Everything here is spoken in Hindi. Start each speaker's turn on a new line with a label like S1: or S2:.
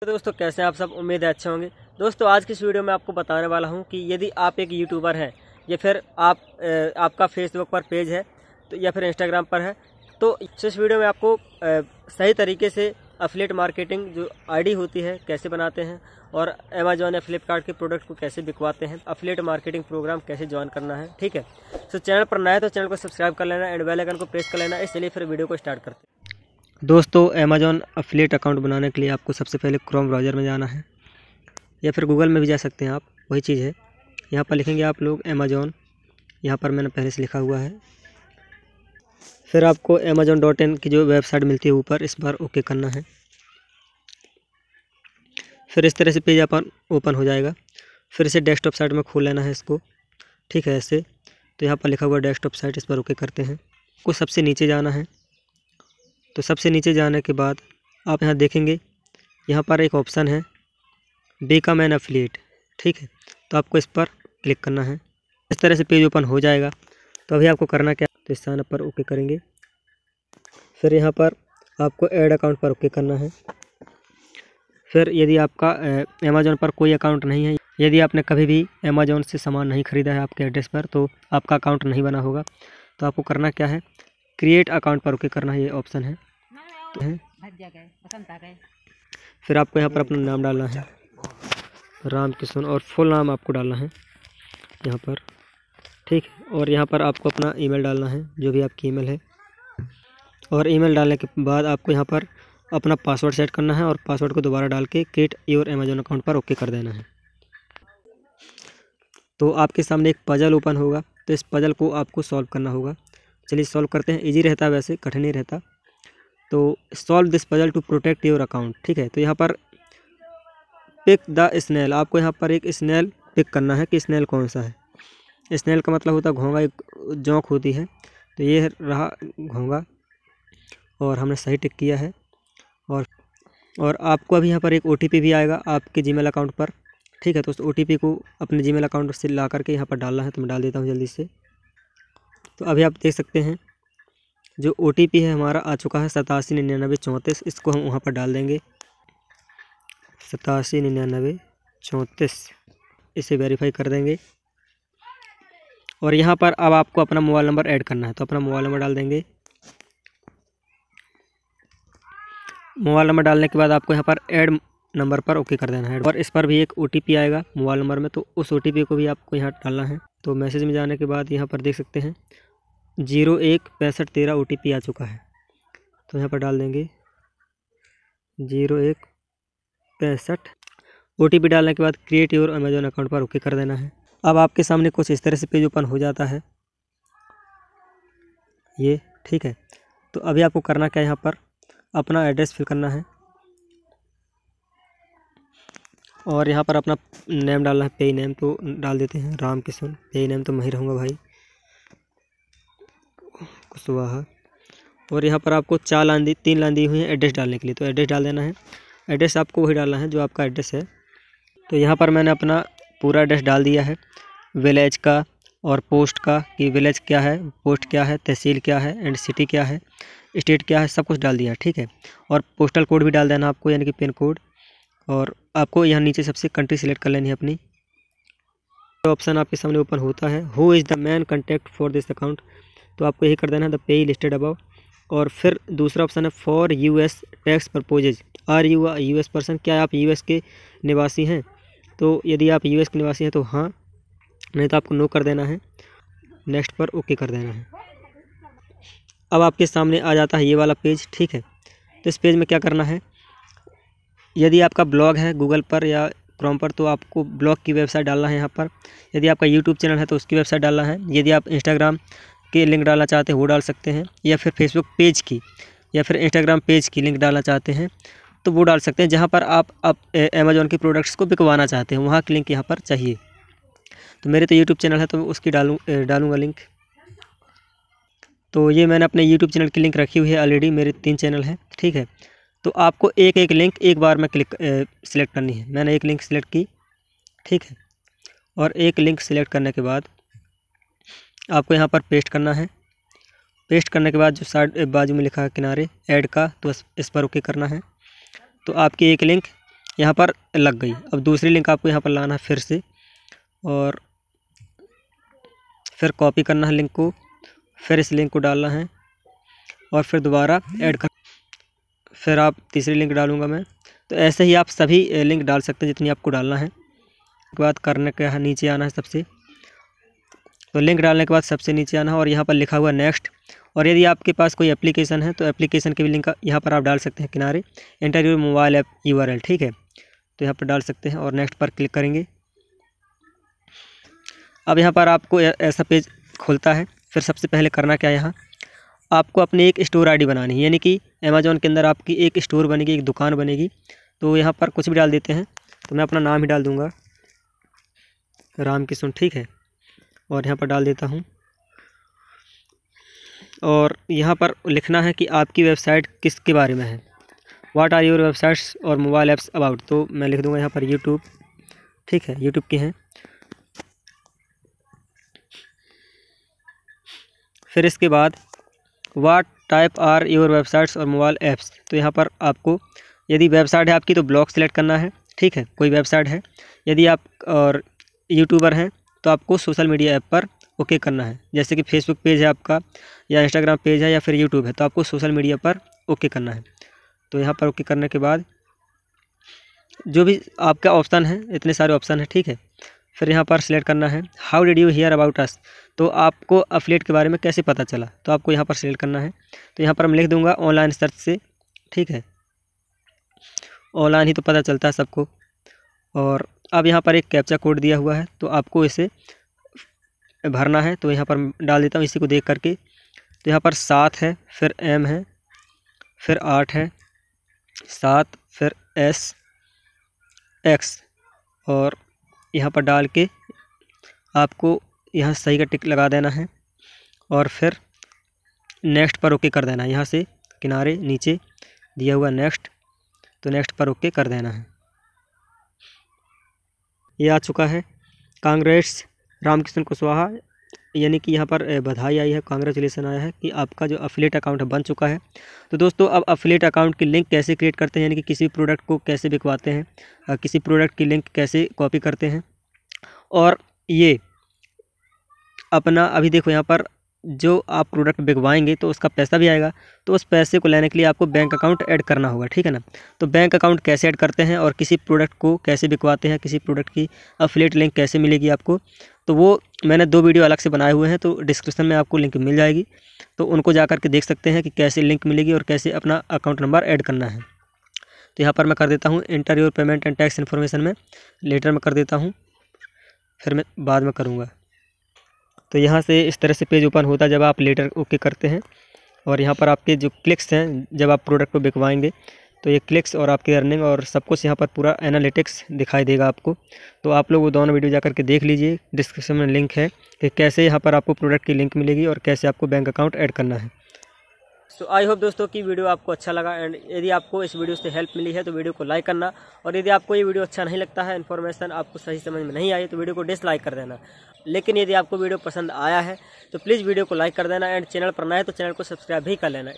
S1: तो दोस्तों कैसे हैं आप सब उम्मीद है अच्छे होंगे दोस्तों आज की इस वीडियो में आपको बताने वाला हूं कि यदि आप एक यूट्यूबर हैं या फिर आप ए, आपका फेसबुक पर पेज है तो या फिर इंस्टाग्राम पर है तो इस वीडियो में आपको ए, सही तरीके से अफिलेट मार्केटिंग जो आईडी होती है कैसे बनाते हैं और अमेजोन या फ्लिपकार्ट के प्रोडक्ट को कैसे बिकवाते हैं अफिलेट मार्केटिंग प्रोग्राम कैसे ज्वाइन करना है ठीक है सो चैनल पर नए है तो चैनल को सब्सक्राइब कर लेना एंड बेल आइकन को प्रेस कर लेना इसलिए फिर वीडियो को स्टार्ट करते हैं दोस्तों अमेज़ॉन अफिलेट अकाउंट बनाने के लिए आपको सबसे पहले क्रोम ब्राउज़र में जाना है या फिर गूगल में भी जा सकते हैं आप वही चीज़ है यहाँ पर लिखेंगे आप लोग अमेज़ॉन यहाँ पर मैंने पहले से लिखा हुआ है फिर आपको अमेज़ॉन डॉट इन की जो वेबसाइट मिलती है ऊपर इस बार ओके करना है फिर इस तरह से पेज अपन ओपन हो जाएगा फिर इसे डेस्कटॉप साइट में खोल लेना है इसको ठीक है ऐसे तो यहाँ पर लिखा हुआ डेस्कटॉप साइट इस पर ओके करते हैं को सबसे नीचे जाना है तो सबसे नीचे जाने के बाद आप यहाँ देखेंगे यहाँ पर एक ऑप्शन है बेकम एन अफिलेट ठीक है तो आपको इस पर क्लिक करना है इस तरह से पेज ओपन हो जाएगा तो अभी आपको करना क्या तो इस स्थान पर ओके करेंगे फिर यहाँ पर आपको एड अकाउंट पर ओके करना है फिर यदि आपका अमेज़ोन पर कोई अकाउंट नहीं है यदि आपने कभी भी अमेज़ोन से सामान नहीं ख़रीदा है आपके एड्रेस पर तो आपका अकाउंट नहीं बना होगा तो आपको करना क्या है क्रिएट अकाउंट पर ओके करना ये ऑप्शन है फिर आपको यहाँ पर अपना नाम डालना है राम किशन और फुल नाम आपको डालना है यहाँ पर ठीक है और यहाँ पर आपको अपना ईमेल डालना है जो भी आपकी ईमेल है और ईमेल डालने के बाद आपको यहाँ पर अपना पासवर्ड सेट करना है और पासवर्ड को दोबारा डाल के क्रिएट योर अमेजोन अकाउंट पर ओके कर देना है तो आपके सामने एक पजल ओपन होगा तो इस पजल को आपको सॉल्व करना होगा चलिए सॉल्व करते हैं ईजी रहता है वैसे कठिन ही रहता तो solve this puzzle to protect your account ठीक है तो यहाँ पर पिक द स्नैल आपको यहाँ पर एक स्नैल पिक करना है कि स्नैल कौन सा है स्नैल का मतलब होता है घोंगा एक जोंक होती है तो ये रहा घोंगा और हमने सही टिक किया है और और आपको अभी यहाँ पर एक ओ भी आएगा आपके जी अकाउंट पर ठीक है तो उस ओ को अपने जी अकाउंट से ला करके यहाँ पर डालना है तो मैं डाल देता हूँ जल्दी से तो अभी आप देख सकते हैं जो ओ है हमारा आ चुका है सतासी निन्यानवे चौंतीस इसको हम वहाँ पर डाल देंगे सतासी निन्यानवे चौंतीस इसे वेरीफाई कर देंगे और यहाँ पर अब आपको अपना मोबाइल नंबर ऐड करना है तो अपना मोबाइल नंबर डाल देंगे मोबाइल नंबर डालने के बाद आपको यहाँ पर ऐड नंबर पर ओके कर देना है और इस पर भी एक ओ आएगा मोबाइल नंबर में तो उस ओ को भी आपको यहाँ डालना है तो मैसेज में जाने के बाद यहाँ पर देख सकते हैं जीरो एक पैंसठ तेरह ओ आ चुका है तो यहाँ पर डाल देंगे जीरो एक पैंसठ ओ डालने के बाद क्रिएट योर अमेजोन अकाउंट पर ओके कर देना है अब आपके सामने कुछ इस तरह से पेज ओपन हो जाता है ये ठीक है तो अभी आपको करना क्या है यहाँ पर अपना एड्रेस फिल करना है और यहाँ पर अपना नेम डालना है पे नेम तो डाल देते हैं राम किशन पे नेम तो मैं ही रहूँगा भाई कुशवाहा और यहाँ पर आपको चार लांदी तीन लांदी हुई है एड्रेस डालने के लिए तो एड्रेस डाल देना है एड्रेस आपको वही डालना है जो आपका एड्रेस है तो यहाँ पर मैंने अपना पूरा एड्रेस डाल दिया है विलेज का और पोस्ट का कि विलेज क्या है पोस्ट क्या है तहसील क्या है एंड सिटी क्या है स्टेट क्या है सब कुछ डाल दिया है ठीक है और पोस्टल कोड भी डाल देना आपको यानी कि पिन कोड और आपको यहाँ नीचे सबसे कंट्री सेलेक्ट कर लेनी है अपनी ऑप्शन तो आपके सामने ओपन होता है who is the main contact for this account तो आपको यही कर देना है द पे लिस्टेड अबाव और फिर दूसरा ऑप्शन है for US tax purposes are you US person क्या आप यूएस के निवासी हैं तो यदि आप यूएस के निवासी हैं तो हाँ नहीं तो आपको नो कर देना है नेक्स्ट पर ओके कर देना है अब आपके सामने आ जाता है ये वाला पेज ठीक है तो इस पेज में क्या करना है यदि आपका ब्लॉग है गूगल पर या क्रोम पर तो आपको ब्लॉग की वेबसाइट डालना है यहाँ पर यदि आपका यूट्यूब चैनल है तो उसकी वेबसाइट डालना है यदि आप इंस्टाग्राम की लिंक डालना चाहते हैं वो डाल सकते हैं या फिर फेसबुक पेज की या फिर इंस्टाग्राम पेज की लिंक डालना चाहते हैं तो वो डाल सकते हैं जहाँ पर आप आप अमेज़ोन के प्रोडक्ट्स को बिकवाना चाहते हैं वहाँ की लिंक यहाँ पर चाहिए तो मेरे तो यूट्यूब चैनल है तो मैं उसकी डालूँ डालूँगा लिंक तो ये मैंने अपने यूट्यूब चैनल की लिंक रखी हुई है ऑलरेडी मेरे तीन चैनल हैं ठीक है तो आपको एक एक लिंक एक बार में क्लिक सिलेक्ट करनी है मैंने एक लिंक सिलेक्ट की ठीक है और एक लिंक सिलेक्ट करने के बाद आपको यहाँ पर पेस्ट करना है पेस्ट करने के बाद जो साइड बाजू में लिखा है किनारे ऐड का तो इस पर ओके करना है तो आपकी एक लिंक यहाँ पर लग गई अब दूसरी लिंक आपको यहाँ पर लाना है फिर से और फिर कॉपी करना है लिंक को फिर इस लिंक को डालना है और फिर दोबारा ऐड कर फिर आप तीसरी लिंक डालूंगा मैं तो ऐसे ही आप सभी लिंक डाल सकते हैं जितनी आपको डालना है उसके बाद करने के यहाँ नीचे आना है सबसे तो लिंक डालने के बाद सबसे नीचे आना है और यहाँ पर लिखा हुआ नेक्स्ट और यदि आपके पास कोई एप्लीकेशन है तो एप्लीकेशन के भी लिंक यहाँ पर आप डाल सकते हैं किनारे इंटर मोबाइल ऐप यू ठीक है तो यहाँ पर डाल सकते हैं और नेक्स्ट पर क्लिक करेंगे अब यहाँ पर आपको ऐसा पेज खुलता है फिर सबसे पहले करना क्या है यहाँ आपको अपनी एक स्टोर आईडी बनानी है यानी कि अमेज़ोन के अंदर आपकी एक स्टोर बनेगी एक दुकान बनेगी तो यहाँ पर कुछ भी डाल देते हैं तो मैं अपना नाम ही डाल दूँगा राम किशन ठीक है और यहाँ पर डाल देता हूँ और यहाँ पर लिखना है कि आपकी वेबसाइट किसके बारे में है वाट आर योर वेबसाइट्स और मोबाइल ऐप्स अबाउट तो मैं लिख दूँगा यहाँ पर यूट्यूब ठीक है यूट्यूब की हैं फिर इसके बाद what type are your websites और मोबाइल ऐप्स तो यहाँ पर आपको यदि वेबसाइट है आपकी तो ब्लॉग सेलेक्ट करना है ठीक है कोई वेबसाइट है यदि आप और यूट्यूबर हैं तो आपको सोशल मीडिया ऐप पर ओके करना है जैसे कि फेसबुक पेज है आपका या इंस्टाग्राम पेज है या फिर यूट्यूब है तो आपको सोशल मीडिया पर ओके करना है तो यहाँ पर ओके करने के बाद जो भी आपका ऑप्शन है इतने सारे ऑप्शन हैं ठीक है फिर यहाँ पर सिलेक्ट करना है how did you hear about us तो आपको अपलेट के बारे में कैसे पता चला तो आपको यहाँ पर सिलेक्ट करना है तो यहाँ पर हम लिख दूंगा ऑनलाइन सर्च से ठीक है ऑनलाइन ही तो पता चलता है सबको और अब यहाँ पर एक कैप्चा कोड दिया हुआ है तो आपको इसे भरना है तो यहाँ पर डाल देता हूँ इसी को देख करके तो यहाँ पर सात है फिर एम है फिर आठ है सात फिर एस एक्स और यहाँ पर डाल के आपको यहाँ सही का टिक लगा देना है और फिर नेक्स्ट पर ओके कर देना है यहाँ से किनारे नीचे दिया हुआ नेक्स्ट तो नेक्स्ट पर ओके कर देना है ये आ चुका है कांग्रेस रामकृष्ण कुशवाहा यानी कि यहाँ पर बधाई आई है कॉन्ग्रेचुलेसन आया है कि आपका जो अफिलेट अकाउंट है बन चुका है तो दोस्तों अब अफिलेट अकाउंट की लिंक कैसे क्रिएट करते हैं यानी कि किसी प्रोडक्ट को कैसे बिकवाते हैं किसी प्रोडक्ट की लिंक कैसे कॉपी करते हैं और ये अपना अभी देखो यहाँ पर जो आप प्रोडक्ट बिकवाएंगे तो उसका पैसा भी आएगा तो उस पैसे को लेने के लिए आपको बैंक अकाउंट ऐड करना होगा ठीक है ना तो बैंक अकाउंट कैसे ऐड करते हैं और किसी प्रोडक्ट को कैसे बिकवाते हैं किसी प्रोडक्ट की अफिलेट लिंक कैसे मिलेगी आपको तो वो मैंने दो वीडियो अलग से बनाए हुए हैं तो डिस्क्रिप्शन में आपको लिंक मिल जाएगी तो उनको जा करके देख सकते हैं कि कैसे लिंक मिलेगी और कैसे अपना अकाउंट नंबर ऐड करना है तो यहाँ पर मैं कर देता हूँ enter your payment and tax information में लेटर में कर देता हूँ फिर मैं बाद में करूँगा तो यहाँ से इस तरह से पेज ओपन होता है जब आप लेटर ओके करते हैं और यहाँ पर आपके जो क्लिक्स हैं जब आप प्रोडक्ट को बिकवाएंगे तो ये क्लिक्स और आपकी अर्निंग और सब कुछ यहाँ पर पूरा एनालिटिक्स दिखाई देगा आपको तो आप लोग वो दोनों वीडियो जा करके देख लीजिए डिस्क्रिप्शन में लिंक है कि कैसे यहाँ पर आपको प्रोडक्ट की लिंक मिलेगी और कैसे आपको बैंक अकाउंट ऐड करना है सो आई होप दोस्तों कि वीडियो आपको अच्छा लगा एंड यदि आपको इस वीडियो से हेल्प मिली है तो वीडियो को लाइक करना और यदि आपको ये वीडियो अच्छा नहीं लगता है इन्फॉर्मेशन आपको सही समझ में नहीं आई तो वीडियो को डिसलाइक कर देना लेकिन यदि आपको वीडियो पसंद आया है तो प्लीज़ वीडियो को लाइक कर देना एंड चैनल पर नए तो चैनल को सब्सक्राइब भी कर लेना